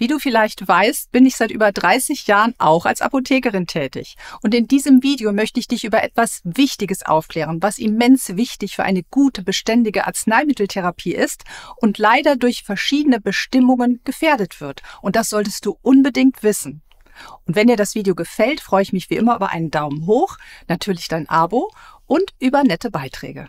Wie du vielleicht weißt, bin ich seit über 30 Jahren auch als Apothekerin tätig. Und in diesem Video möchte ich dich über etwas Wichtiges aufklären, was immens wichtig für eine gute, beständige Arzneimitteltherapie ist und leider durch verschiedene Bestimmungen gefährdet wird. Und das solltest du unbedingt wissen. Und wenn dir das Video gefällt, freue ich mich wie immer über einen Daumen hoch, natürlich dein Abo und über nette Beiträge.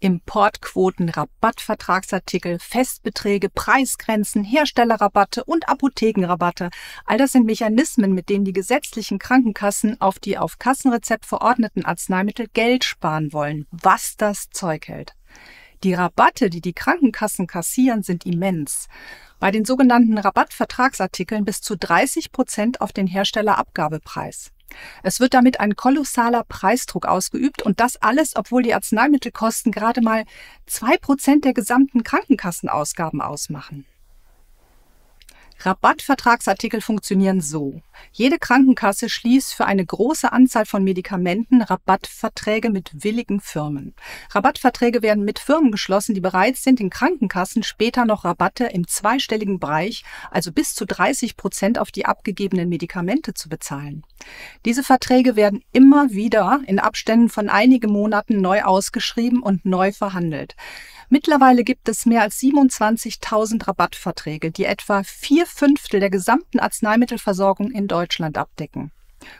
Importquoten, Rabattvertragsartikel, Festbeträge, Preisgrenzen, Herstellerrabatte und Apothekenrabatte. All das sind Mechanismen, mit denen die gesetzlichen Krankenkassen auf die auf Kassenrezept verordneten Arzneimittel Geld sparen wollen, was das Zeug hält. Die Rabatte, die die Krankenkassen kassieren, sind immens. Bei den sogenannten Rabattvertragsartikeln bis zu 30 Prozent auf den Herstellerabgabepreis. Es wird damit ein kolossaler Preisdruck ausgeübt und das alles, obwohl die Arzneimittelkosten gerade mal zwei Prozent der gesamten Krankenkassenausgaben ausmachen. Rabattvertragsartikel funktionieren so. Jede Krankenkasse schließt für eine große Anzahl von Medikamenten Rabattverträge mit willigen Firmen. Rabattverträge werden mit Firmen geschlossen, die bereit sind, den Krankenkassen später noch Rabatte im zweistelligen Bereich, also bis zu 30 Prozent auf die abgegebenen Medikamente zu bezahlen. Diese Verträge werden immer wieder in Abständen von einigen Monaten neu ausgeschrieben und neu verhandelt. Mittlerweile gibt es mehr als 27.000 Rabattverträge, die etwa vier Fünftel der gesamten Arzneimittelversorgung in Deutschland abdecken.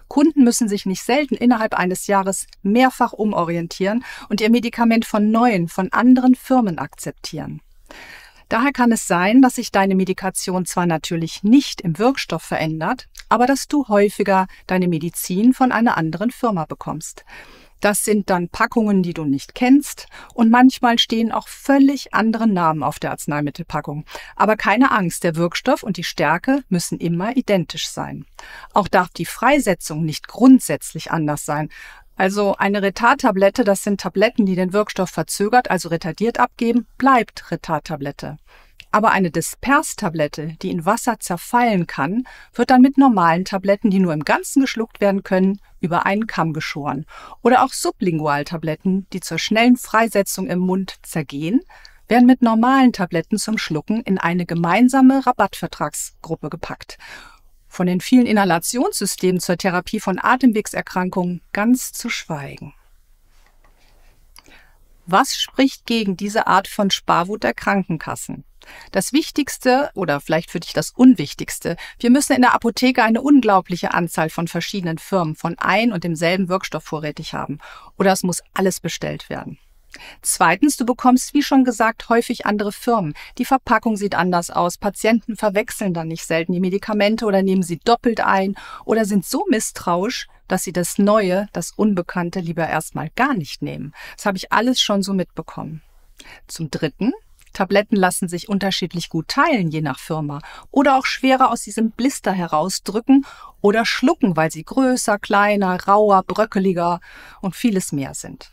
Kunden müssen sich nicht selten innerhalb eines Jahres mehrfach umorientieren und ihr Medikament von neuen, von anderen Firmen akzeptieren. Daher kann es sein, dass sich deine Medikation zwar natürlich nicht im Wirkstoff verändert, aber dass du häufiger deine Medizin von einer anderen Firma bekommst. Das sind dann Packungen, die du nicht kennst. Und manchmal stehen auch völlig andere Namen auf der Arzneimittelpackung. Aber keine Angst, der Wirkstoff und die Stärke müssen immer identisch sein. Auch darf die Freisetzung nicht grundsätzlich anders sein. Also eine Retardtablette, das sind Tabletten, die den Wirkstoff verzögert, also retardiert abgeben, bleibt Retardtablette. Aber eine Dispers-Tablette, die in Wasser zerfallen kann, wird dann mit normalen Tabletten, die nur im Ganzen geschluckt werden können, über einen Kamm geschoren. Oder auch Sublingual-Tabletten, die zur schnellen Freisetzung im Mund zergehen, werden mit normalen Tabletten zum Schlucken in eine gemeinsame Rabattvertragsgruppe gepackt. Von den vielen Inhalationssystemen zur Therapie von Atemwegserkrankungen ganz zu schweigen. Was spricht gegen diese Art von Sparwut der Krankenkassen? Das Wichtigste oder vielleicht für dich das Unwichtigste, wir müssen in der Apotheke eine unglaubliche Anzahl von verschiedenen Firmen von ein und demselben Wirkstoff vorrätig haben. Oder es muss alles bestellt werden. Zweitens, du bekommst, wie schon gesagt, häufig andere Firmen. Die Verpackung sieht anders aus. Patienten verwechseln dann nicht selten die Medikamente oder nehmen sie doppelt ein oder sind so misstrauisch, dass sie das Neue, das Unbekannte lieber erstmal gar nicht nehmen. Das habe ich alles schon so mitbekommen. Zum Dritten, Tabletten lassen sich unterschiedlich gut teilen, je nach Firma, oder auch schwerer aus diesem Blister herausdrücken oder schlucken, weil sie größer, kleiner, rauer, bröckeliger und vieles mehr sind.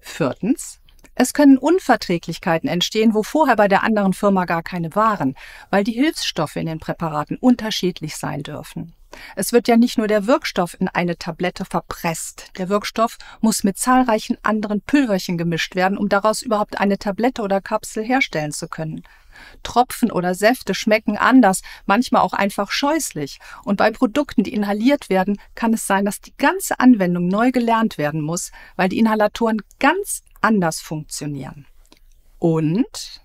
Viertens. Es können Unverträglichkeiten entstehen, wo vorher bei der anderen Firma gar keine waren, weil die Hilfsstoffe in den Präparaten unterschiedlich sein dürfen. Es wird ja nicht nur der Wirkstoff in eine Tablette verpresst. Der Wirkstoff muss mit zahlreichen anderen Pülverchen gemischt werden, um daraus überhaupt eine Tablette oder Kapsel herstellen zu können. Tropfen oder Säfte schmecken anders, manchmal auch einfach scheußlich. Und bei Produkten, die inhaliert werden, kann es sein, dass die ganze Anwendung neu gelernt werden muss, weil die Inhalatoren ganz anders funktionieren. Und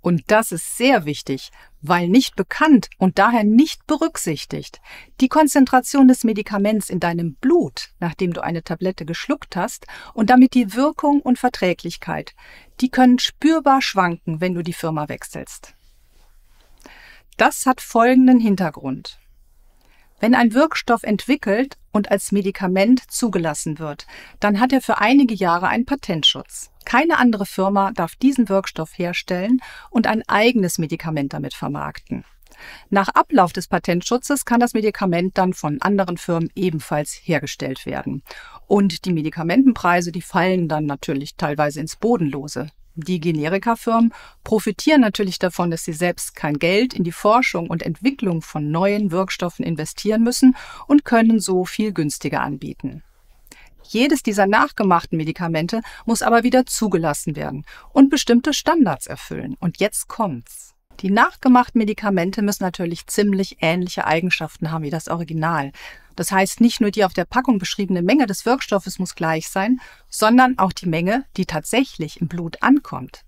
und das ist sehr wichtig, weil nicht bekannt und daher nicht berücksichtigt, die Konzentration des Medikaments in deinem Blut, nachdem du eine Tablette geschluckt hast, und damit die Wirkung und Verträglichkeit, die können spürbar schwanken, wenn du die Firma wechselst. Das hat folgenden Hintergrund. Wenn ein Wirkstoff entwickelt und als Medikament zugelassen wird, dann hat er für einige Jahre einen Patentschutz. Keine andere Firma darf diesen Wirkstoff herstellen und ein eigenes Medikament damit vermarkten. Nach Ablauf des Patentschutzes kann das Medikament dann von anderen Firmen ebenfalls hergestellt werden. Und die Medikamentenpreise, die fallen dann natürlich teilweise ins Bodenlose. Die Generikafirmen profitieren natürlich davon, dass sie selbst kein Geld in die Forschung und Entwicklung von neuen Wirkstoffen investieren müssen und können so viel günstiger anbieten. Jedes dieser nachgemachten Medikamente muss aber wieder zugelassen werden und bestimmte Standards erfüllen. Und jetzt kommt's. Die nachgemachten Medikamente müssen natürlich ziemlich ähnliche Eigenschaften haben wie das Original. Das heißt, nicht nur die auf der Packung beschriebene Menge des Wirkstoffes muss gleich sein, sondern auch die Menge, die tatsächlich im Blut ankommt.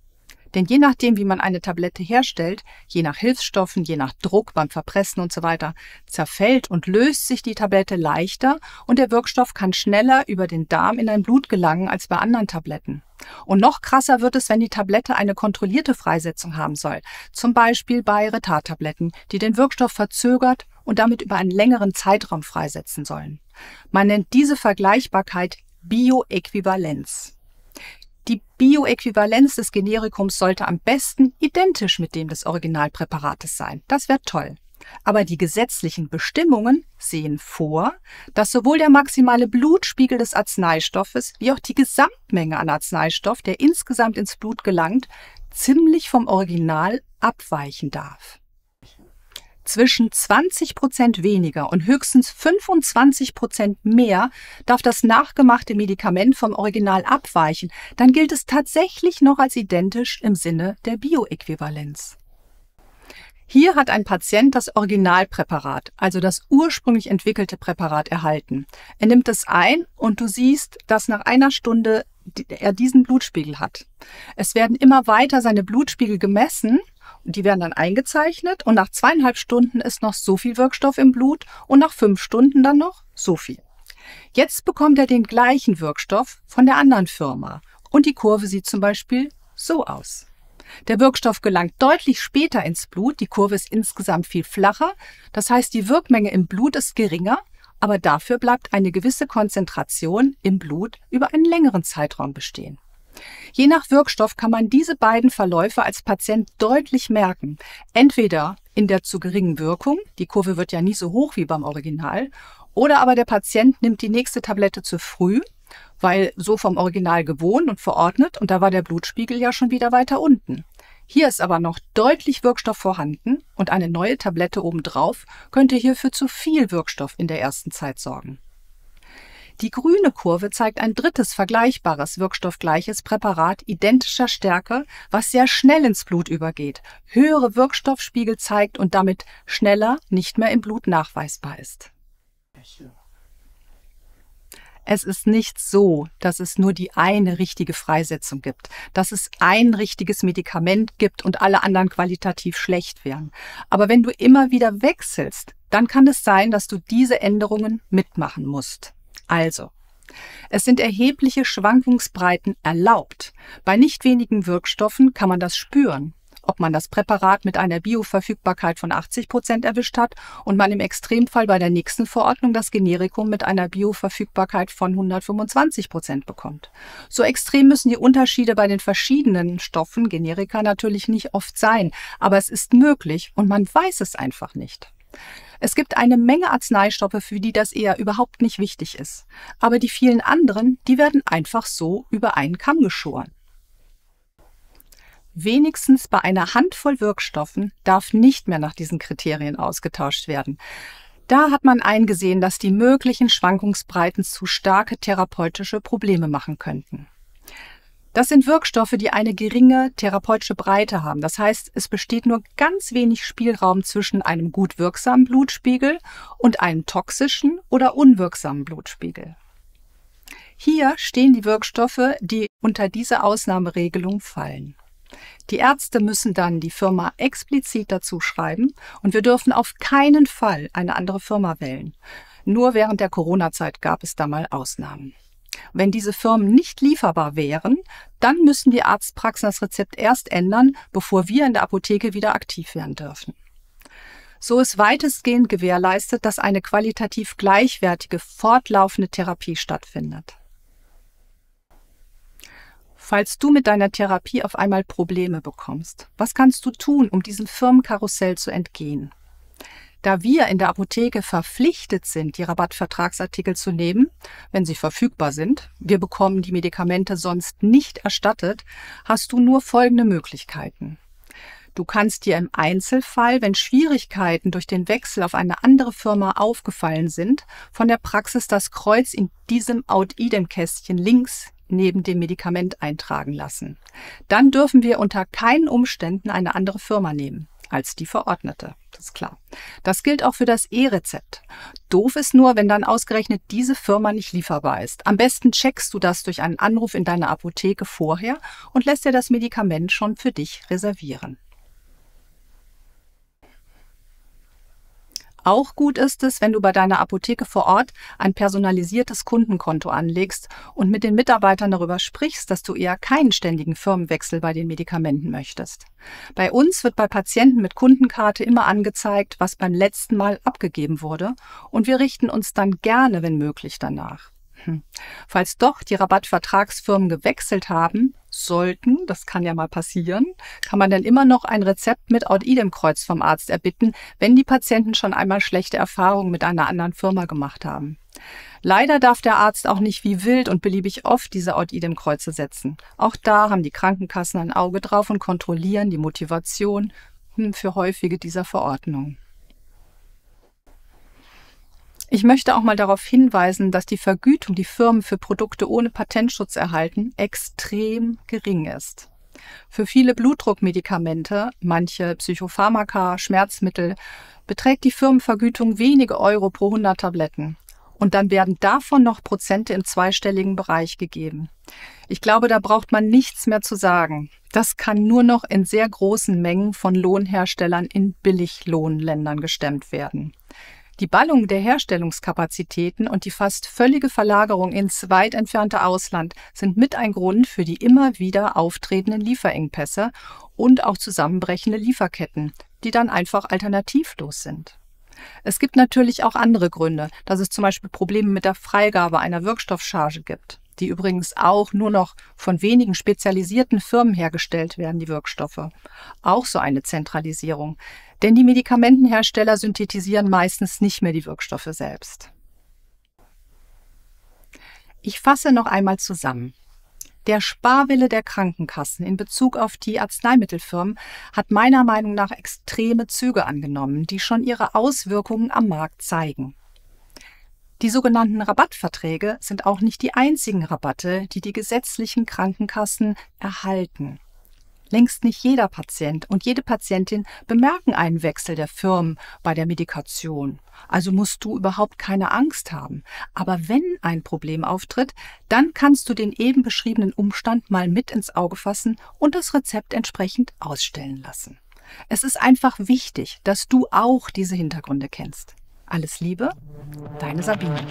Denn je nachdem, wie man eine Tablette herstellt, je nach Hilfsstoffen, je nach Druck beim Verpressen und so weiter, zerfällt und löst sich die Tablette leichter und der Wirkstoff kann schneller über den Darm in dein Blut gelangen als bei anderen Tabletten. Und noch krasser wird es, wenn die Tablette eine kontrollierte Freisetzung haben soll, zum Beispiel bei Retardtabletten, die den Wirkstoff verzögert und damit über einen längeren Zeitraum freisetzen sollen. Man nennt diese Vergleichbarkeit Bioäquivalenz. Die Bioäquivalenz des Generikums sollte am besten identisch mit dem des Originalpräparates sein. Das wäre toll. Aber die gesetzlichen Bestimmungen sehen vor, dass sowohl der maximale Blutspiegel des Arzneistoffes wie auch die Gesamtmenge an Arzneistoff, der insgesamt ins Blut gelangt, ziemlich vom Original abweichen darf zwischen 20 Prozent weniger und höchstens 25 Prozent mehr darf das nachgemachte Medikament vom Original abweichen, dann gilt es tatsächlich noch als identisch im Sinne der Bioäquivalenz. Hier hat ein Patient das Originalpräparat, also das ursprünglich entwickelte Präparat erhalten. Er nimmt es ein und du siehst, dass nach einer Stunde er diesen Blutspiegel hat. Es werden immer weiter seine Blutspiegel gemessen die werden dann eingezeichnet und nach zweieinhalb Stunden ist noch so viel Wirkstoff im Blut und nach fünf Stunden dann noch so viel. Jetzt bekommt er den gleichen Wirkstoff von der anderen Firma und die Kurve sieht zum Beispiel so aus. Der Wirkstoff gelangt deutlich später ins Blut, die Kurve ist insgesamt viel flacher, das heißt die Wirkmenge im Blut ist geringer, aber dafür bleibt eine gewisse Konzentration im Blut über einen längeren Zeitraum bestehen. Je nach Wirkstoff kann man diese beiden Verläufe als Patient deutlich merken. Entweder in der zu geringen Wirkung, die Kurve wird ja nie so hoch wie beim Original, oder aber der Patient nimmt die nächste Tablette zu früh, weil so vom Original gewohnt und verordnet und da war der Blutspiegel ja schon wieder weiter unten. Hier ist aber noch deutlich Wirkstoff vorhanden und eine neue Tablette obendrauf könnte hier für zu viel Wirkstoff in der ersten Zeit sorgen. Die grüne Kurve zeigt ein drittes vergleichbares wirkstoffgleiches Präparat identischer Stärke, was sehr schnell ins Blut übergeht, höhere Wirkstoffspiegel zeigt und damit schneller nicht mehr im Blut nachweisbar ist. Es ist nicht so, dass es nur die eine richtige Freisetzung gibt, dass es ein richtiges Medikament gibt und alle anderen qualitativ schlecht wären. Aber wenn du immer wieder wechselst, dann kann es sein, dass du diese Änderungen mitmachen musst. Also, es sind erhebliche Schwankungsbreiten erlaubt. Bei nicht wenigen Wirkstoffen kann man das spüren. Ob man das Präparat mit einer Bioverfügbarkeit von 80 Prozent erwischt hat und man im Extremfall bei der nächsten Verordnung das Generikum mit einer Bioverfügbarkeit von 125 Prozent bekommt. So extrem müssen die Unterschiede bei den verschiedenen Stoffen Generika natürlich nicht oft sein, aber es ist möglich und man weiß es einfach nicht. Es gibt eine Menge Arzneistoffe, für die das eher überhaupt nicht wichtig ist. Aber die vielen anderen, die werden einfach so über einen Kamm geschoren. Wenigstens bei einer Handvoll Wirkstoffen darf nicht mehr nach diesen Kriterien ausgetauscht werden. Da hat man eingesehen, dass die möglichen Schwankungsbreiten zu starke therapeutische Probleme machen könnten. Das sind Wirkstoffe, die eine geringe therapeutische Breite haben. Das heißt, es besteht nur ganz wenig Spielraum zwischen einem gut wirksamen Blutspiegel und einem toxischen oder unwirksamen Blutspiegel. Hier stehen die Wirkstoffe, die unter diese Ausnahmeregelung fallen. Die Ärzte müssen dann die Firma explizit dazu schreiben und wir dürfen auf keinen Fall eine andere Firma wählen. Nur während der Corona-Zeit gab es da mal Ausnahmen. Wenn diese Firmen nicht lieferbar wären, dann müssen die Arztpraxen das Rezept erst ändern, bevor wir in der Apotheke wieder aktiv werden dürfen. So ist weitestgehend gewährleistet, dass eine qualitativ gleichwertige, fortlaufende Therapie stattfindet. Falls du mit deiner Therapie auf einmal Probleme bekommst, was kannst du tun, um diesem Firmenkarussell zu entgehen? Da wir in der Apotheke verpflichtet sind, die Rabattvertragsartikel zu nehmen, wenn sie verfügbar sind, wir bekommen die Medikamente sonst nicht erstattet, hast du nur folgende Möglichkeiten. Du kannst dir im Einzelfall, wenn Schwierigkeiten durch den Wechsel auf eine andere Firma aufgefallen sind, von der Praxis das Kreuz in diesem Out-Idem-Kästchen links neben dem Medikament eintragen lassen. Dann dürfen wir unter keinen Umständen eine andere Firma nehmen als die verordnete. Das ist klar. Das gilt auch für das E-Rezept. Doof ist nur, wenn dann ausgerechnet diese Firma nicht lieferbar ist. Am besten checkst du das durch einen Anruf in deiner Apotheke vorher und lässt dir das Medikament schon für dich reservieren. Auch gut ist es, wenn du bei deiner Apotheke vor Ort ein personalisiertes Kundenkonto anlegst und mit den Mitarbeitern darüber sprichst, dass du eher keinen ständigen Firmenwechsel bei den Medikamenten möchtest. Bei uns wird bei Patienten mit Kundenkarte immer angezeigt, was beim letzten Mal abgegeben wurde und wir richten uns dann gerne, wenn möglich, danach. Hm. Falls doch die Rabattvertragsfirmen gewechselt haben sollten, das kann ja mal passieren, kann man dann immer noch ein Rezept mit out idem kreuz vom Arzt erbitten, wenn die Patienten schon einmal schlechte Erfahrungen mit einer anderen Firma gemacht haben. Leider darf der Arzt auch nicht wie wild und beliebig oft diese out idem kreuze setzen. Auch da haben die Krankenkassen ein Auge drauf und kontrollieren die Motivation hm, für häufige dieser Verordnungen. Ich möchte auch mal darauf hinweisen, dass die Vergütung, die Firmen für Produkte ohne Patentschutz erhalten, extrem gering ist. Für viele Blutdruckmedikamente, manche Psychopharmaka, Schmerzmittel, beträgt die Firmenvergütung wenige Euro pro 100 Tabletten. Und dann werden davon noch Prozente im zweistelligen Bereich gegeben. Ich glaube, da braucht man nichts mehr zu sagen. Das kann nur noch in sehr großen Mengen von Lohnherstellern in Billiglohnländern gestemmt werden. Die Ballung der Herstellungskapazitäten und die fast völlige Verlagerung ins weit entfernte Ausland sind mit ein Grund für die immer wieder auftretenden Lieferengpässe und auch zusammenbrechende Lieferketten, die dann einfach alternativlos sind. Es gibt natürlich auch andere Gründe, dass es zum Beispiel Probleme mit der Freigabe einer Wirkstoffcharge gibt, die übrigens auch nur noch von wenigen spezialisierten Firmen hergestellt werden, die Wirkstoffe. Auch so eine Zentralisierung denn die Medikamentenhersteller synthetisieren meistens nicht mehr die Wirkstoffe selbst. Ich fasse noch einmal zusammen. Der Sparwille der Krankenkassen in Bezug auf die Arzneimittelfirmen hat meiner Meinung nach extreme Züge angenommen, die schon ihre Auswirkungen am Markt zeigen. Die sogenannten Rabattverträge sind auch nicht die einzigen Rabatte, die die gesetzlichen Krankenkassen erhalten. Längst nicht jeder Patient und jede Patientin bemerken einen Wechsel der Firmen bei der Medikation. Also musst du überhaupt keine Angst haben. Aber wenn ein Problem auftritt, dann kannst du den eben beschriebenen Umstand mal mit ins Auge fassen und das Rezept entsprechend ausstellen lassen. Es ist einfach wichtig, dass du auch diese Hintergründe kennst. Alles Liebe, deine Sabine.